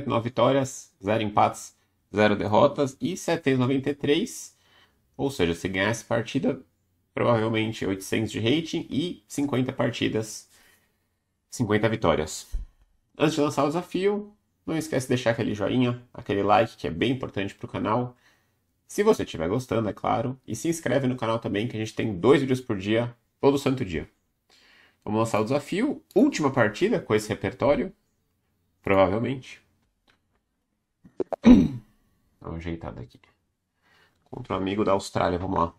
49 vitórias, 0 empates, 0 derrotas e 793. Ou seja, se ganhar essa partida, provavelmente 800 de rating e 50 partidas, 50 vitórias. Antes de lançar o desafio, não esquece de deixar aquele joinha, aquele like que é bem importante para o canal. Se você estiver gostando, é claro, e se inscreve no canal também que a gente tem dois vídeos por dia, todo santo dia. Vamos lançar o desafio, última partida com esse repertório, provavelmente. Dá uma ajeitada aqui. Contra o um amigo da Austrália, vamos lá.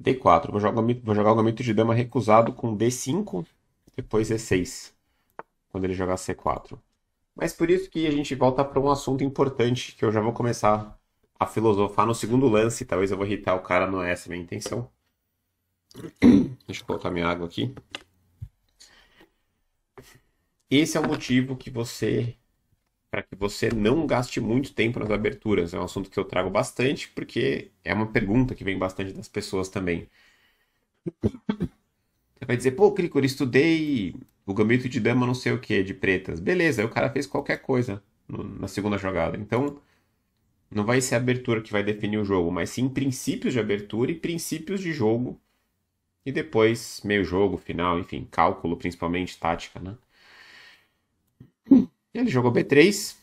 D4, vou jogar, vou jogar o gamito de dama recusado com D5, depois E6, quando ele jogar C4. Mas por isso que a gente volta para um assunto importante que eu já vou começar a filosofar no segundo lance. Talvez eu vou irritar o cara, não é essa a minha intenção. Deixa eu colocar minha água aqui. Esse é o motivo que você para que você não gaste muito tempo nas aberturas. É um assunto que eu trago bastante, porque é uma pergunta que vem bastante das pessoas também. Você vai dizer, pô, Cricor, estudei o gambito de dama não sei o que, de pretas. Beleza, aí o cara fez qualquer coisa no, na segunda jogada. Então, não vai ser a abertura que vai definir o jogo, mas sim princípios de abertura e princípios de jogo. E depois, meio jogo, final, enfim, cálculo, principalmente tática, né? Ele jogou B3.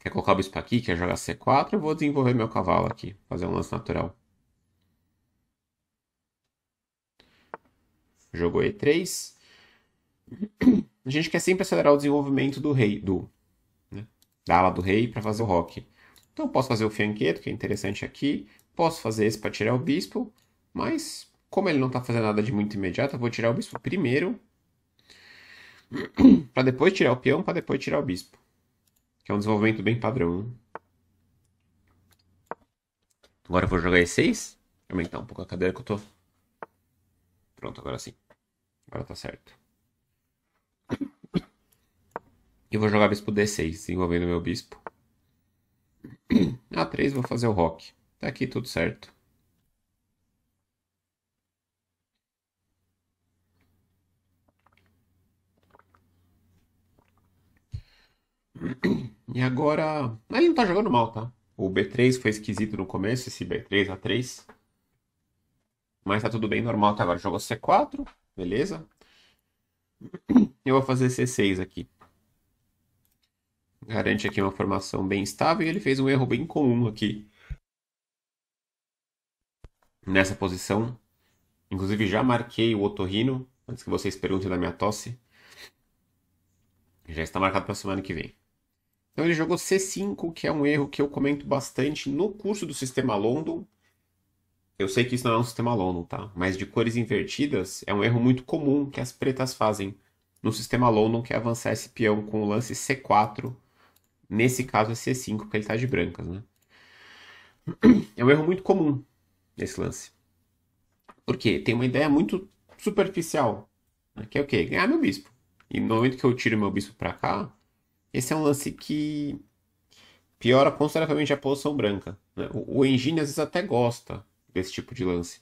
Quer colocar o bispo aqui, quer jogar C4. Eu vou desenvolver meu cavalo aqui. Fazer um lance natural. Jogou E3. A gente quer sempre acelerar o desenvolvimento do rei, do, né, da ala do rei para fazer o roque Então eu posso fazer o fianqueto, que é interessante aqui. Posso fazer esse para tirar o bispo. Mas, como ele não está fazendo nada de muito imediato, eu vou tirar o bispo primeiro para depois tirar o peão, para depois tirar o bispo. Que é um desenvolvimento bem padrão. Agora eu vou jogar E6. Aumentar um pouco a cadeira que eu tô. Pronto, agora sim. Agora tá certo. E vou jogar bispo D6, desenvolvendo meu bispo. A3 vou fazer o rock. Tá aqui tudo certo. E agora. Ele não tá jogando mal, tá? O B3 foi esquisito no começo, esse B3 A3. Mas tá tudo bem normal até agora. Jogou C4, beleza? Eu vou fazer C6 aqui. Garante aqui uma formação bem estável e ele fez um erro bem comum aqui. Nessa posição. Inclusive já marquei o otorrino, antes que vocês perguntem da minha tosse. Já está marcado para semana que vem. Então ele jogou C5, que é um erro que eu comento bastante no curso do sistema London. Eu sei que isso não é um sistema London, tá? Mas de cores invertidas é um erro muito comum que as pretas fazem no sistema London, que é avançar esse peão com o lance C4. Nesse caso é C5, porque ele está de brancas, né? É um erro muito comum nesse lance. Porque tem uma ideia muito superficial, né? que é o quê? Ganhar meu bispo. E no momento que eu tiro meu bispo para cá, esse é um lance que piora consideravelmente a posição branca. Né? O, o Engine às vezes até gosta desse tipo de lance,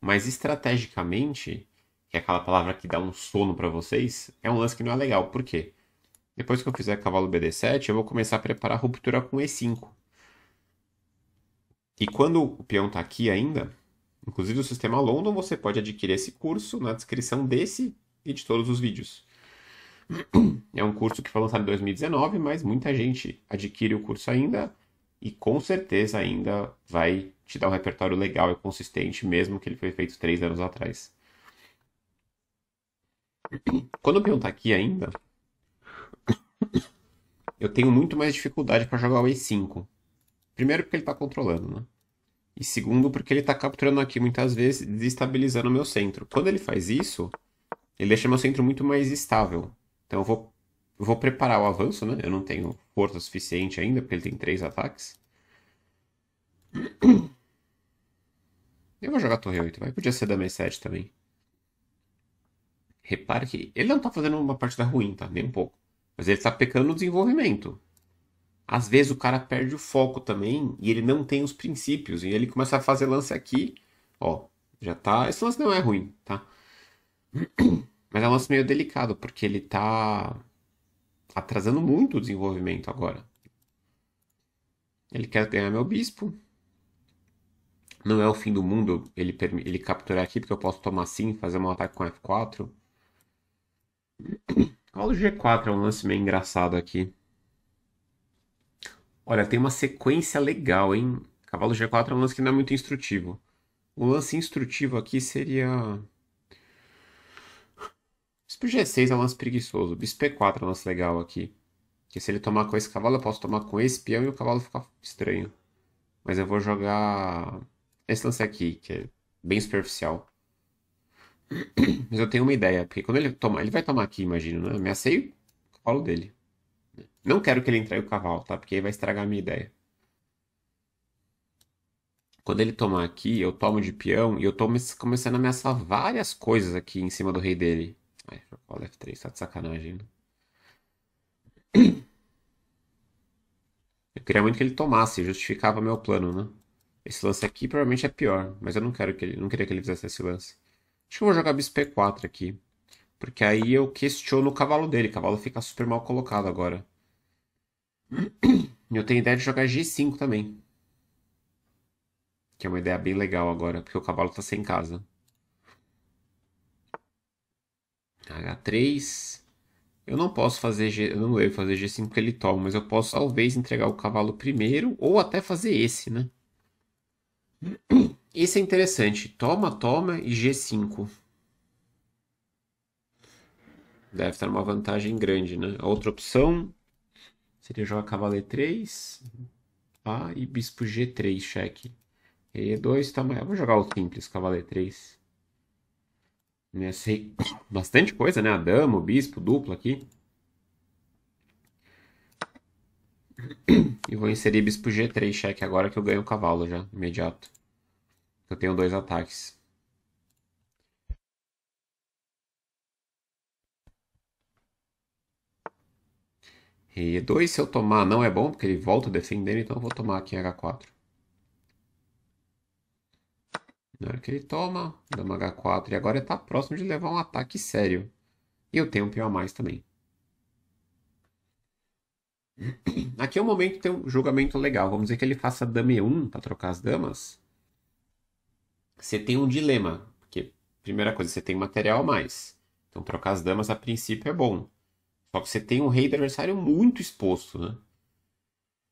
mas estrategicamente, que é aquela palavra que dá um sono para vocês, é um lance que não é legal. Por quê? Depois que eu fizer cavalo BD7, eu vou começar a preparar a ruptura com E5. E quando o peão está aqui ainda, inclusive o sistema London, você pode adquirir esse curso na descrição desse e de todos os vídeos. É um curso que foi lançado em 2019, mas muita gente adquire o curso ainda e com certeza ainda vai te dar um repertório legal e consistente, mesmo que ele foi feito três anos atrás. Quando o Pion tá aqui ainda, eu tenho muito mais dificuldade para jogar o E5. Primeiro porque ele tá controlando, né? E segundo porque ele tá capturando aqui muitas vezes, desestabilizando o meu centro. Quando ele faz isso, ele deixa meu centro muito mais estável. Então eu vou, eu vou preparar o avanço, né? Eu não tenho força suficiente ainda, porque ele tem três ataques. Eu vou jogar torre 8, vai. Podia ser dama E7 também. Repare que ele não tá fazendo uma partida ruim, tá? Nem um pouco. Mas ele tá pecando no desenvolvimento. Às vezes o cara perde o foco também e ele não tem os princípios. E ele começa a fazer lance aqui. Ó, já tá. Esse lance não é ruim, tá? Mas é um lance meio delicado, porque ele tá atrasando muito o desenvolvimento agora. Ele quer ganhar meu bispo. Não é o fim do mundo ele, ele capturar aqui, porque eu posso tomar sim, fazer um ataque com F4. Cavalo G4 é um lance meio engraçado aqui. Olha, tem uma sequência legal, hein? Cavalo G4 é um lance que não é muito instrutivo. O lance instrutivo aqui seria Bispo G6 é um lance preguiçoso. Bispo P4 é um lance legal aqui. Porque se ele tomar com esse cavalo, eu posso tomar com esse peão e o cavalo fica estranho. Mas eu vou jogar esse lance aqui, que é bem superficial. Mas eu tenho uma ideia, porque quando ele tomar, ele vai tomar aqui, imagino, né? Ameacei o cavalo dele. Não quero que ele entregue o cavalo, tá? Porque aí vai estragar a minha ideia. Quando ele tomar aqui, eu tomo de peão e eu tô começando a ameaçar várias coisas aqui em cima do rei dele. Ai, F3 tá de sacanagem, né? Eu queria muito que ele tomasse, justificava meu plano, né? Esse lance aqui provavelmente é pior, mas eu não quero que ele, não queria que ele fizesse esse lance. Acho que eu vou jogar bispo 4 aqui, porque aí eu questiono o cavalo dele, o cavalo fica super mal colocado agora. E Eu tenho ideia de jogar g5 também. Que é uma ideia bem legal agora, porque o cavalo tá sem casa. H3. Eu não posso fazer G, eu não devo fazer G5 porque ele toma, mas eu posso talvez entregar o cavalo primeiro ou até fazer esse, né? esse é interessante. Toma, toma e G5. Deve estar uma vantagem grande, né? A outra opção seria jogar cavalo E3, A e bispo G3, cheque. E2, tá... Eu vou jogar o simples, cavalo E3. Eu né, sei bastante coisa, né? A dama, o bispo, duplo aqui. E vou inserir bispo G3 cheque agora que eu ganho o cavalo já, imediato. Eu tenho dois ataques. E 2 se eu tomar não é bom, porque ele volta defendendo, então eu vou tomar aqui H4. Na hora que ele toma, dama h4, e agora está próximo de levar um ataque sério. E eu tenho um peão a mais também. Aqui é o um momento que tem um julgamento legal. Vamos dizer que ele faça dama e1 para trocar as damas. Você tem um dilema, porque primeira coisa, você tem material a mais. Então trocar as damas a princípio é bom. Só que você tem um rei do adversário muito exposto, né?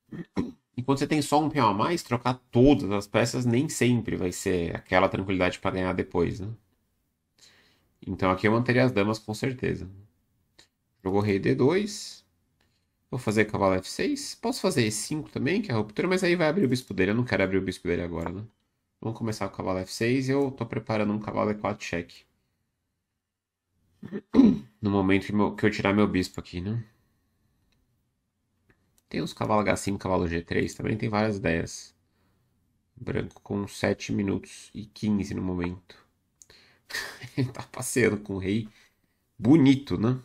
enquanto você tem só um peão a mais, trocar todas as peças nem sempre vai ser aquela tranquilidade para ganhar depois, né? Então aqui eu manteria as damas com certeza. Jogou rei d2. Vou fazer cavalo f6. Posso fazer e5 também, que é a ruptura, mas aí vai abrir o bispo dele. Eu não quero abrir o bispo dele agora, né? Vamos começar com o cavalo f6. e Eu tô preparando um cavalo e4 check No momento que eu tirar meu bispo aqui, né? Tem os cavalo H5, cavalo G3 também, tem várias ideias. Branco com 7 minutos e 15 no momento. Ele tá passeando com o rei. Bonito, né?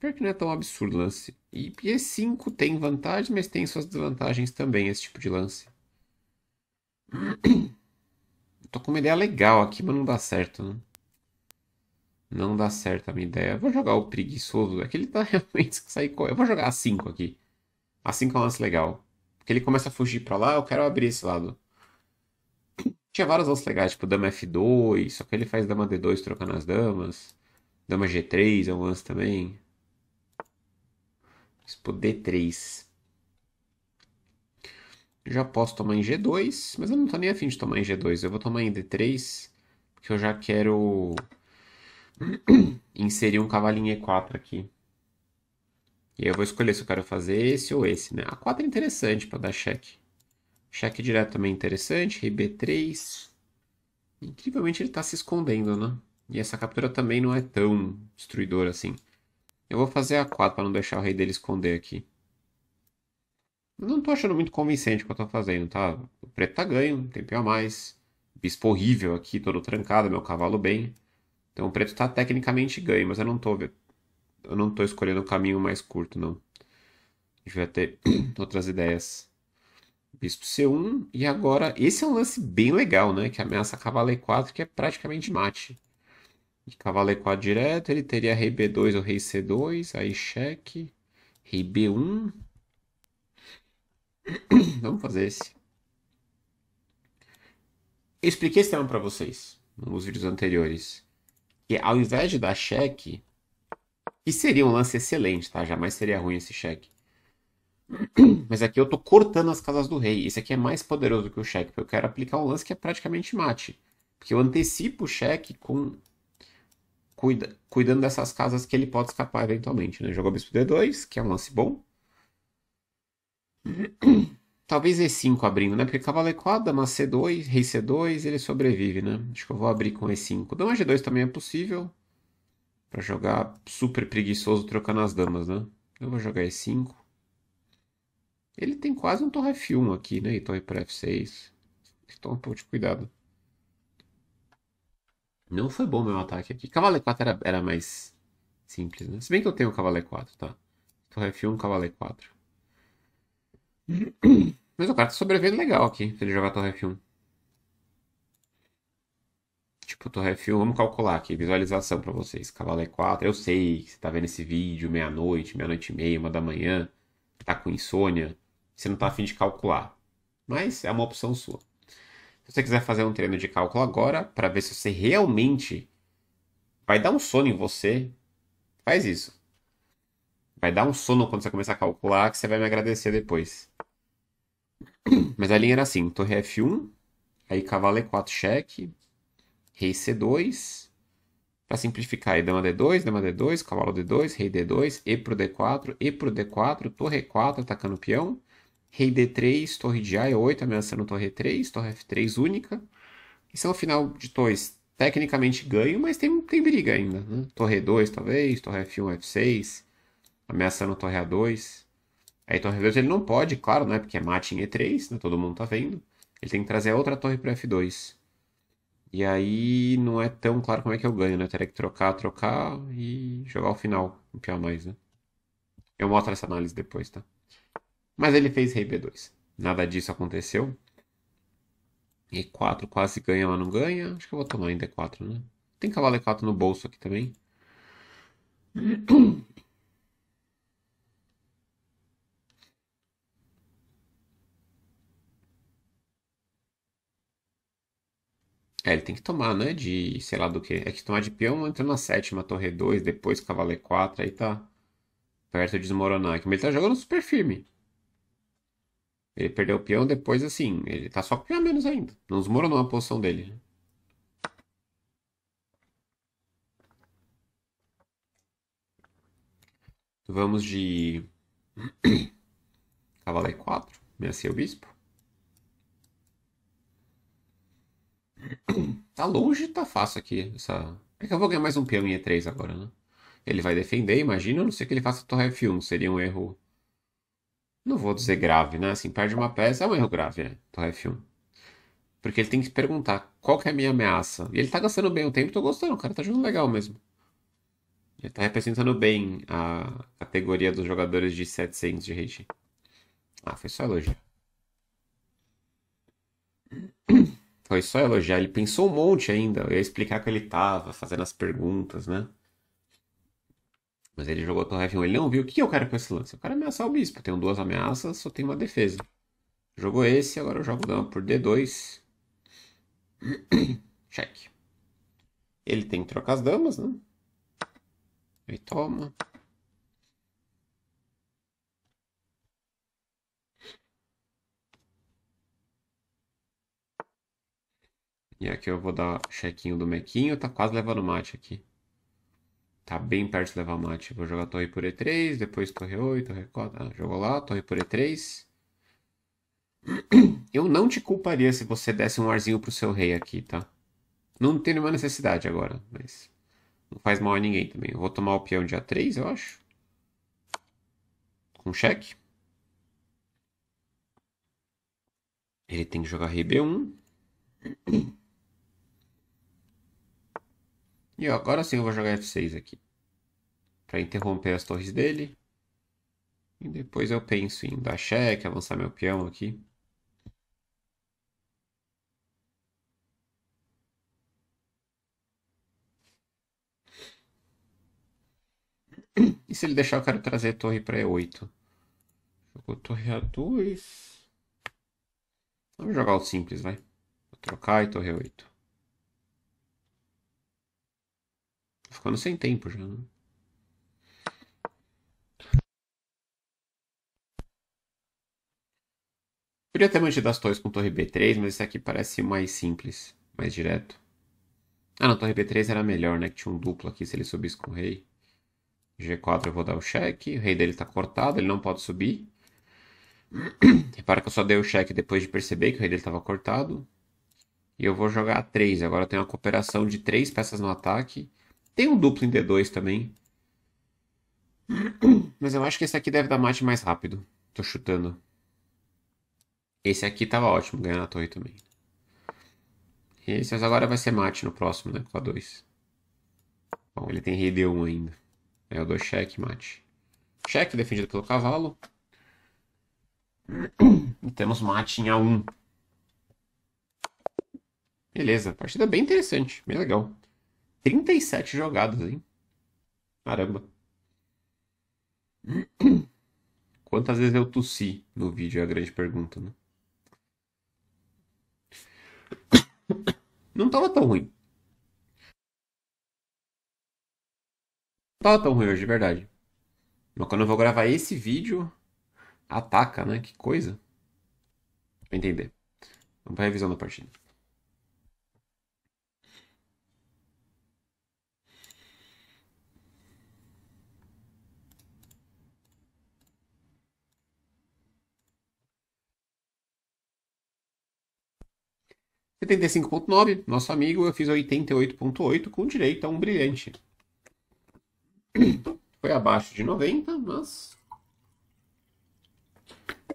Pior que não é tão absurdo o lance. E E5 tem vantagens, mas tem suas desvantagens também, esse tipo de lance. tô com uma ideia legal aqui, mas não dá certo, né? Não dá certo a minha ideia. Vou jogar o preguiçoso. É que ele tá realmente sair Eu vou jogar a 5 aqui. A 5 é um lance legal. Porque ele começa a fugir pra lá, eu quero abrir esse lado. Tinha vários lances legais, tipo dama F2, só que ele faz dama D2 trocando as damas. Dama G3 é um lance também. Tipo D3. Já posso tomar em G2, mas eu não tô nem afim de tomar em G2. Eu vou tomar em D3, porque eu já quero inserir um cavalinho E4 aqui. E aí eu vou escolher se eu quero fazer esse ou esse, né? A4 é interessante para dar cheque. Cheque direto também é interessante, rei B3. Incrivelmente ele está se escondendo, né? E essa captura também não é tão destruidora assim. Eu vou fazer A4 para não deixar o rei dele esconder aqui. Eu não estou achando muito convincente o que eu estou fazendo, tá? O preto tá ganho, tem a mais. Bispo horrível aqui, todo trancado, meu cavalo bem. Então o preto está tecnicamente ganho, mas eu não estou eu não tô escolhendo o caminho mais curto, não. A gente vai ter outras ideias. Bispo C1. E agora, esse é um lance bem legal, né? Que ameaça cavalo E4, que é praticamente mate. E cavalo E4 direto, ele teria rei B2 ou rei C2, aí cheque. Rei B1. Vamos fazer esse. Eu expliquei esse tema para vocês nos vídeos anteriores que ao invés de dar cheque, que seria um lance excelente, tá? Jamais seria ruim esse cheque. Mas aqui eu estou cortando as casas do rei. Isso aqui é mais poderoso que o cheque, porque eu quero aplicar um lance que é praticamente mate. Porque eu antecipo o cheque com cuida, cuidando dessas casas que ele pode escapar eventualmente, né? Jogou bispo d2, que é um lance bom. Talvez E5 abrindo, né? Porque cavalo E4, dama C2, rei C2, ele sobrevive, né? Acho que eu vou abrir com E5. Dama G2 também é possível. para jogar super preguiçoso trocando as damas, né? Eu vou jogar E5. Ele tem quase um torre F1 aqui, né? E torre para F6. Então um pouco de cuidado. Não foi bom meu ataque aqui. Cavalo E4 era, era mais simples, né? Se bem que eu tenho cavalo E4, tá? Torre F1, cavalo E4. Mas o cara tá sobrevivendo legal aqui, se ele jogar torre F1. Tipo, torre F1, vamos calcular aqui, visualização para vocês. Cavalo E4, eu sei que você tá vendo esse vídeo meia-noite, meia-noite e meia, uma da manhã, tá com insônia, você não tá afim de calcular. Mas é uma opção sua. Se você quiser fazer um treino de cálculo agora, para ver se você realmente vai dar um sono em você, faz isso. Vai dar um sono quando você começar a calcular que você vai me agradecer depois. Mas a linha era assim: torre F1, aí cavalo E4 cheque, rei C2. Para simplificar, é dama D2, dama D2, cavalo D2, rei D2, E pro D4, E pro D4, torre E4 atacando o peão, rei D3, torre de A8 ameaçando torre E3, torre F3 única. Isso é um final de torres tecnicamente ganho, mas tem, tem briga ainda. Né? Torre 2 talvez, torre F1, F6 ameaçando a torre A2. Aí torre A2 ele não pode, claro, né? Porque é mate em E3, né? Todo mundo tá vendo. Ele tem que trazer a outra torre para F2. E aí não é tão claro como é que eu ganho, né? Eu teria que trocar, trocar e jogar o final, um pior mais, né? Eu mostro essa análise depois, tá? Mas ele fez rei B2. Nada disso aconteceu. E4 quase ganha, mas não ganha. Acho que eu vou tomar em D4, né? Tem cavalo E4 no bolso aqui também. É, ele tem que tomar, né? De sei lá do que. É que tomar de peão entra na sétima, torre 2, depois cavalo E4, aí tá perto de desmoronar. Mas é ele tá jogando super firme. Ele perdeu o peão, depois assim, ele tá só com peão menos ainda. Não desmoronou a posição dele. Vamos de cavalo E4, ameacei o bispo. Tá longe, tá fácil aqui. Essa... É que eu vou ganhar mais um peão em E3 agora, né? Ele vai defender, imagina, a não ser que ele faça torre F1. Seria um erro. Não vou dizer grave, né? Assim, perde uma peça é um erro grave, né? Torre F1. Porque ele tem que perguntar qual que é a minha ameaça. E ele tá gastando bem o tempo, tô gostando. O cara tá jogando legal mesmo. Ele tá representando bem a categoria dos jogadores de 700 de rating. Ah, foi só elogio. Foi só elogiar. Ele pensou um monte ainda. Eu ia explicar que ele tava, fazendo as perguntas, né? Mas ele jogou a torre F1. Ele não viu o que eu quero é com esse lance. Eu quero ameaçar o bispo. Tenho duas ameaças, só tenho uma defesa. Jogou esse, agora eu jogo dama por D2. Cheque. Ele tem que trocar as damas, né? Ele toma. E aqui eu vou dar chequinho do mequinho. Tá quase levando mate aqui. Tá bem perto de levar mate. Vou jogar torre por E3, depois torre 8, torre 4. Ah, jogou lá, torre por E3. Eu não te culparia se você desse um arzinho pro seu rei aqui, tá? Não tem nenhuma necessidade agora, mas... Não faz mal a ninguém também. Eu vou tomar o peão de a 3, eu acho. Com cheque. Ele tem que jogar rei B1. E ó, agora sim eu vou jogar F6 aqui. Para interromper as torres dele. E depois eu penso em dar cheque, avançar meu peão aqui. E se ele deixar, eu quero trazer torre para E8. Jogou torre A2. Vamos jogar o simples, vai. Vou trocar e torre A8. ficando sem tempo já, né? Podia ter mantido as torres com torre B3, mas esse aqui parece mais simples, mais direto. Ah, não, torre B3 era melhor, né? Que tinha um duplo aqui se ele subisse com o rei. G4 eu vou dar o cheque. O rei dele tá cortado, ele não pode subir. Repara que eu só dei o cheque depois de perceber que o rei dele estava cortado. E eu vou jogar a 3. Agora eu tenho uma cooperação de 3 peças no ataque. Tem um duplo em D2 também. Mas eu acho que esse aqui deve dar mate mais rápido. Tô chutando. Esse aqui tava ótimo, ganhando a torre também. Esse agora vai ser mate no próximo, né? Com a 2. Bom, ele tem rei D1 ainda. Aí eu dou cheque, mate. Cheque defendido pelo cavalo. E temos mate em A1. Beleza, partida bem interessante, bem legal. 37 jogadas, hein? Caramba. Quantas vezes eu tossi no vídeo é a grande pergunta, né? Não tava tão ruim. Não tava tão ruim hoje, de verdade. Mas quando eu vou gravar esse vídeo, ataca, né? Que coisa. Pra entender. Vamos pra revisão da partida. 75.9, nosso amigo, eu fiz 88.8 com direito a um brilhante. Foi abaixo de 90, mas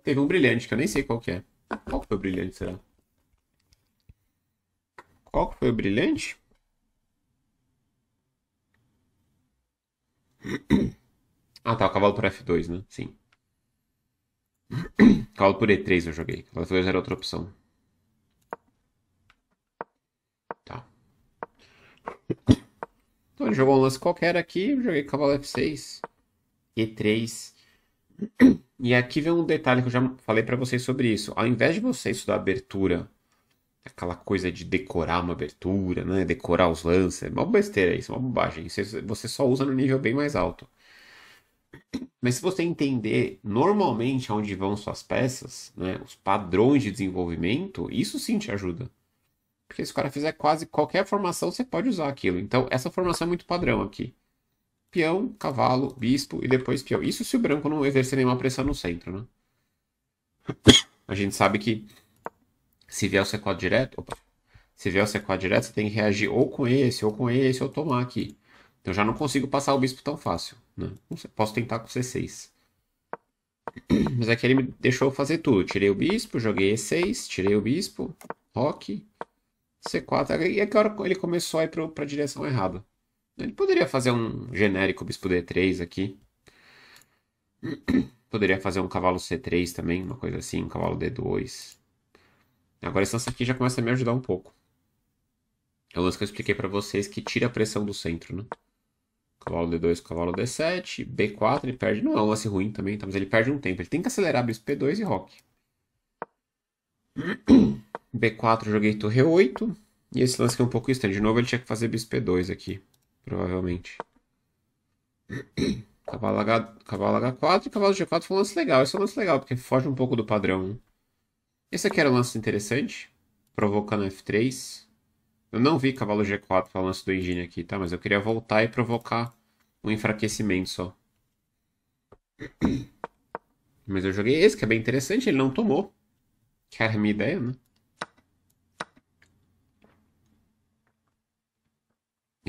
teve um brilhante que eu nem sei qual que é. Qual que foi o brilhante, será? Qual que foi o brilhante? Ah, tá, o cavalo por F2, né? Sim. Cavalo por E3 eu joguei. Cavalo por e 3 era é outra opção. Então ele jogou um lance qualquer aqui, eu joguei cavalo F6, E3. E aqui vem um detalhe que eu já falei para vocês sobre isso. Ao invés de você estudar abertura, aquela coisa de decorar uma abertura, né? Decorar os lances, é uma besteira isso, é uma bobagem. você só usa no nível bem mais alto. Mas se você entender normalmente aonde vão suas peças, né, os padrões de desenvolvimento, isso sim te ajuda. Porque se o cara fizer quase qualquer formação, você pode usar aquilo. Então, essa formação é muito padrão aqui. Peão, cavalo, bispo e depois peão. Isso se o branco não exercer nenhuma pressão no centro, né? A gente sabe que se vier o C4 direto, opa, se vier o C4 direto, você tem que reagir ou com esse, ou com esse, ou tomar aqui. Então já não consigo passar o bispo tão fácil. Né? Posso tentar com C6. Mas aqui é ele me deixou fazer tudo. Tirei o bispo, joguei E6, tirei o bispo, roque, C4. É, e é agora ele começou a ir para a direção errada. Ele poderia fazer um genérico bispo D3 aqui. Poderia fazer um cavalo C3 também, uma coisa assim, um cavalo D2. Agora essa aqui já começa a me ajudar um pouco. É o lance que eu expliquei para vocês que tira a pressão do centro, né? Cavalo D2, cavalo D7, B4 ele perde. Não é um lance ruim também, tá? mas ele perde um tempo. Ele tem que acelerar bispo P2 e roque. B4 joguei torre 8. E esse lance que é um pouco estranho. De novo ele tinha que fazer bispo 2 aqui. Provavelmente. Cavalo, H, cavalo H4 e cavalo G4 foi um lance legal. Esse é um lance legal, porque foge um pouco do padrão. Esse aqui era um lance interessante. Provocando F3. Eu não vi cavalo G4 para é o lance do engine aqui, tá? Mas eu queria voltar e provocar um enfraquecimento só. Mas eu joguei esse, que é bem interessante. Ele não tomou. Que era é a minha ideia, né?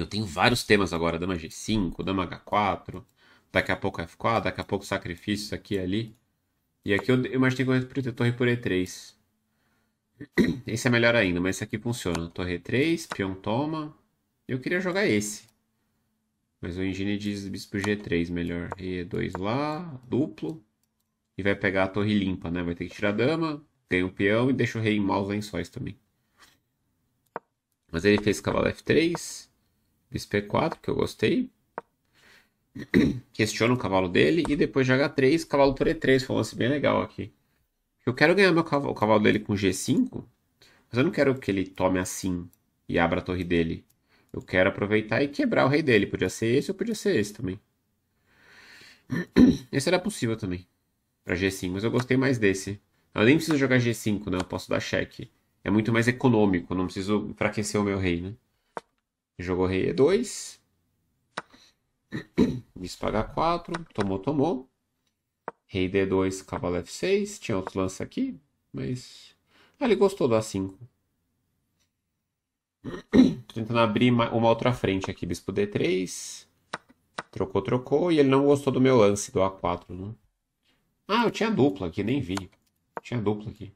Eu tenho vários temas agora, dama G5, dama H4, daqui a pouco F4, daqui a pouco sacrifícios aqui e ali. E aqui eu imaginei que eu protetor torre por E3. Esse é melhor ainda, mas esse aqui funciona. Torre E3, peão toma. Eu queria jogar esse. Mas o engine diz bispo G3 melhor. E2 lá, duplo. E vai pegar a torre limpa, né? Vai ter que tirar a dama, tem o peão e deixa o rei em maus lençóis também. Mas ele fez cavalo F3. Bispo 4 que eu gostei. Questiona o cavalo dele. E depois joga 3 cavalo por E3. Foi um lance bem legal aqui. Eu quero ganhar meu cavalo, o cavalo dele com G5. Mas eu não quero que ele tome assim e abra a torre dele. Eu quero aproveitar e quebrar o rei dele. Podia ser esse ou podia ser esse também. Esse era possível também. Pra G5, mas eu gostei mais desse. Eu nem preciso jogar G5, né? Eu posso dar cheque. É muito mais econômico, eu não preciso enfraquecer o meu rei, né? Jogou rei e2. Bispo h4. Tomou, tomou. Rei d2, cavalo f6. Tinha outro lance aqui, mas... Ah, ele gostou do a5. Tentando abrir uma outra frente aqui. Bispo d3. Trocou, trocou. E ele não gostou do meu lance do a4, né? Ah, eu tinha dupla aqui, nem vi. Tinha dupla aqui.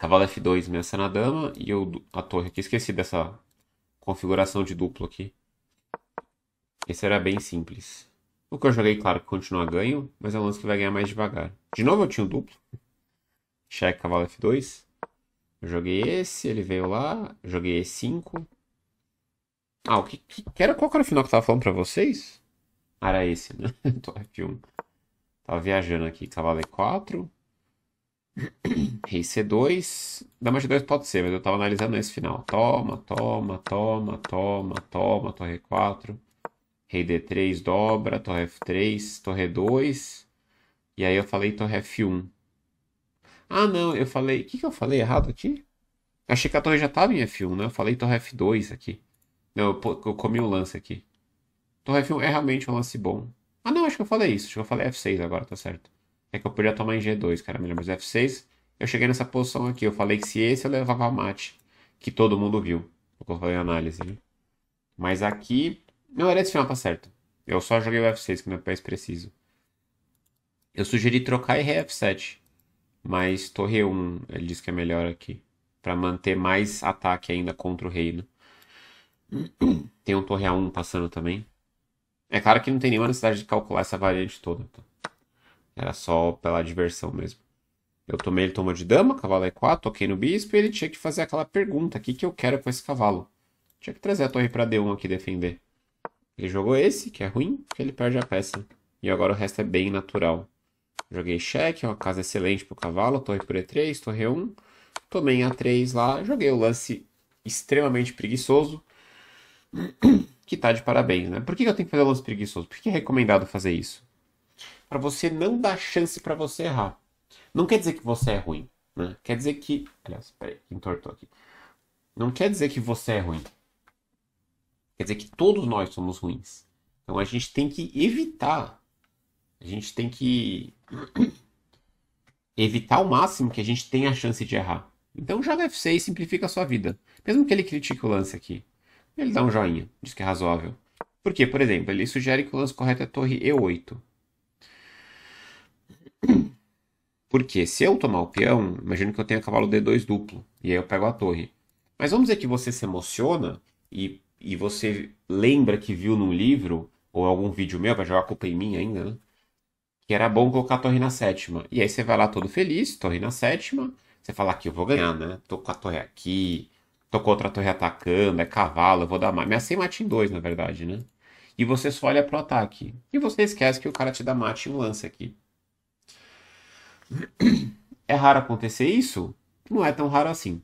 Cavalo F2 ameaça na dama. E eu, a torre aqui. Esqueci dessa configuração de duplo aqui. Esse era bem simples. O que eu joguei, claro, que continua ganho. Mas é um lance que vai ganhar mais devagar. De novo eu tinha o um duplo. Cheque, cavalo F2. Eu joguei esse, ele veio lá. Joguei E5. Ah, o que, que, que era? Qual era o final que eu tava falando pra vocês? Ah, era esse, né? Tô F1. Tava viajando aqui. Cavalo E4. Rei C2. Dama G2 pode ser, mas eu tava analisando esse final. Toma, toma, toma, toma, toma, torre 4. Rei D3 dobra, torre F3, torre 2. E aí eu falei torre F1. Ah, não, eu falei. O que, que eu falei errado aqui? Achei que a torre já estava em F1, né? Eu falei torre F2 aqui. Não, eu, eu comi um lance aqui. Torre F1 é realmente um lance bom. Ah, não, acho que eu falei isso. Acho que eu falei F6 agora, tá certo. É que eu podia tomar em G2, cara. Melhor, mas F6. Eu cheguei nessa posição aqui. Eu falei que se esse eu levava mate. Que todo mundo viu. Eu falei análise, né? Mas aqui. não era esse final tá certo. Eu só joguei o F6, que meu pé é preciso. Eu sugeri trocar e re F7. Mas torre 1, ele diz que é melhor aqui. para manter mais ataque ainda contra o reino. Tem um torre A1 passando também. É claro que não tem nenhuma necessidade de calcular essa variante toda. Tá? Era só pela diversão mesmo. Eu tomei, ele tomou de dama, cavalo e4, toquei no bispo e ele tinha que fazer aquela pergunta: o que, que eu quero com esse cavalo? Tinha que trazer a torre para D1 aqui defender. Ele jogou esse, que é ruim, porque ele perde a peça. E agora o resto é bem natural. Joguei cheque, é uma casa excelente pro cavalo, torre por E3, torre E1. Tomei A3 lá, joguei o lance extremamente preguiçoso. Que tá de parabéns, né? Por que eu tenho que fazer o lance preguiçoso? Por que é recomendado fazer isso? para você não dar chance para você errar. Não quer dizer que você é ruim, né? Quer dizer que, aliás, peraí, entortou aqui. Não quer dizer que você é ruim. Quer dizer que todos nós somos ruins. Então a gente tem que evitar. A gente tem que evitar ao máximo que a gente tenha a chance de errar. Então joga FC e simplifica a sua vida. Mesmo que ele critique o lance aqui. Ele dá um joinha, diz que é razoável. Por quê? Por exemplo, ele sugere que o lance correto é torre E8. Porque se eu tomar o peão, imagino que eu tenha cavalo D2 duplo, e aí eu pego a torre. Mas vamos dizer que você se emociona e, e você lembra que viu num livro, ou algum vídeo meu, vai jogar a culpa em mim ainda, né? Que era bom colocar a torre na sétima. E aí você vai lá todo feliz, torre na sétima, você fala que eu vou ganhar, né? Tô com a torre aqui, tô com outra torre atacando, é cavalo, eu vou dar mate, me sem mate em dois, na verdade, né? E você só olha pro ataque. E você esquece que o cara te dá mate em um lance aqui. É raro acontecer isso? Não é tão raro assim.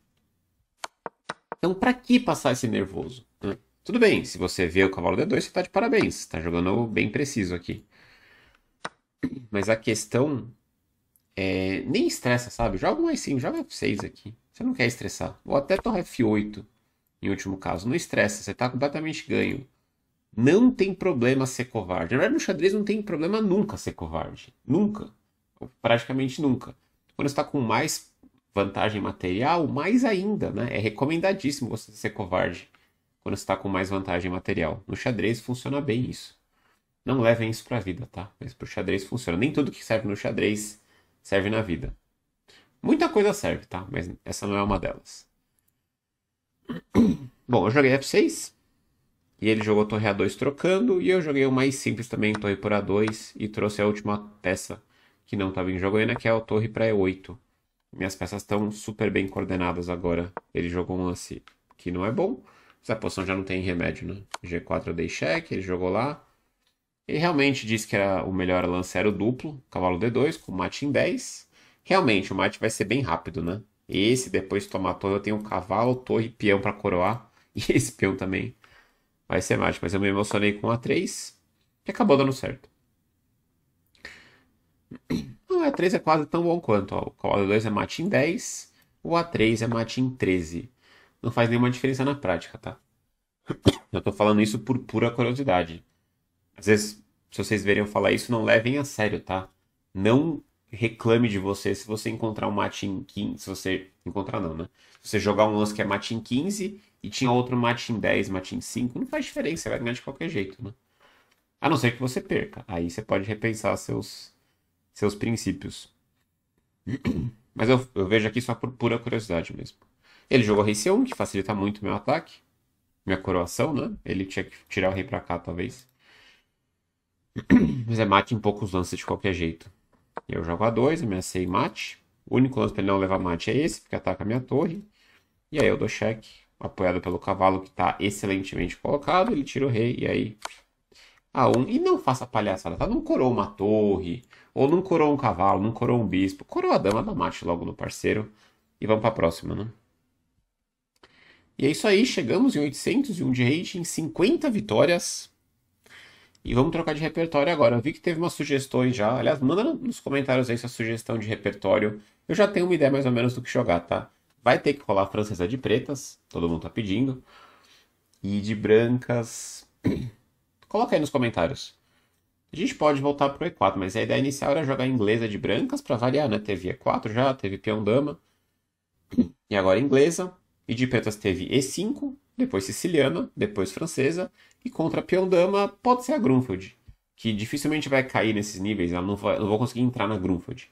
Então, para que passar esse nervoso? Né? Tudo bem, se você vê o cavalo D2, você está de parabéns. Está jogando bem preciso aqui. Mas a questão é, nem estressa, sabe? Joga um sim, 5 joga F6 aqui. Você não quer estressar. Ou até torre F8, em último caso. Não estressa, você está completamente ganho. Não tem problema ser covarde. Na verdade, no xadrez não tem problema nunca ser covarde. Nunca praticamente nunca. Quando está com mais vantagem material, mais ainda, né? É recomendadíssimo você ser covarde quando está com mais vantagem material. No xadrez funciona bem isso. Não levem isso para a vida, tá? Mas para o xadrez funciona. Nem tudo que serve no xadrez serve na vida. Muita coisa serve, tá? Mas essa não é uma delas. Bom, eu joguei F6. E ele jogou torre A2 trocando. E eu joguei o mais simples também, torre por A2. E trouxe a última peça que não estava em jogo ainda, que é o torre para E8. Minhas peças estão super bem coordenadas agora. Ele jogou um lance que não é bom. Mas a posição já não tem remédio, né? G4 eu dei cheque, ele jogou lá. Ele realmente disse que era o melhor lance era o duplo, cavalo D2, com mate em 10. Realmente, o mate vai ser bem rápido, né? Esse, depois de tomar torre, eu tenho um cavalo, torre, peão para coroar. E esse peão também vai ser mate. Mas eu me emocionei com A3 e acabou dando certo. O A3 é quase tão bom quanto. Ó. O a 2 é mate em 10, o A3 é mate em 13. Não faz nenhuma diferença na prática, tá? Eu tô falando isso por pura curiosidade. Às vezes, se vocês verem eu falar isso, não levem a sério, tá? Não reclame de você se você encontrar um mate em 15. Se você. Encontrar não, né? Se você jogar um lance que é mate em 15 e tinha outro mate em 10, mate em 5, não faz diferença, você vai ganhar de qualquer jeito, né? A não ser que você perca. Aí você pode repensar seus, seus princípios. Mas eu, eu, vejo aqui só por pura curiosidade mesmo. Ele jogou rei C1, que facilita muito meu ataque. Minha coroação, né? Ele tinha que tirar o rei pra cá, talvez. Mas é mate em poucos lances de qualquer jeito. Eu jogo A2, ameacei mate. O único lance pra ele não levar mate é esse, porque ataca a minha torre. E aí eu dou cheque, apoiado pelo cavalo que tá excelentemente colocado. Ele tira o rei e aí... A1. E não faça palhaçada, tá? Não corou uma torre ou não corou um cavalo, não corou um bispo. Coroa a dama, da mate logo no parceiro. E vamos para a próxima, né? E é isso aí, chegamos em 801 de rating, 50 vitórias. E vamos trocar de repertório agora. Eu vi que teve umas sugestões já. Aliás, manda nos comentários aí sua sugestão de repertório. Eu já tenho uma ideia mais ou menos do que jogar, tá? Vai ter que rolar a francesa de pretas, todo mundo tá pedindo. E de brancas. Coloca aí nos comentários. A gente pode voltar pro E4, mas a ideia inicial era jogar inglesa de brancas para variar, né? Teve E4 já, teve peão-dama. E agora inglesa. E de pretas teve E5, depois siciliana, depois francesa. E contra peão-dama pode ser a Grunfeld, que dificilmente vai cair nesses níveis. Eu não vou, eu não vou conseguir entrar na Grunfeld.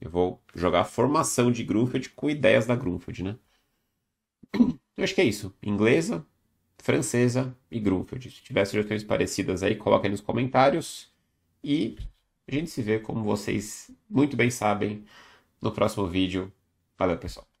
Eu vou jogar a formação de Grunfeld com ideias da Grunfeld, né? Eu acho que é isso. Inglesa, francesa e Grufeld. Se tiver sugestões parecidas aí, coloca aí nos comentários. E a gente se vê, como vocês muito bem sabem, no próximo vídeo. Valeu, pessoal!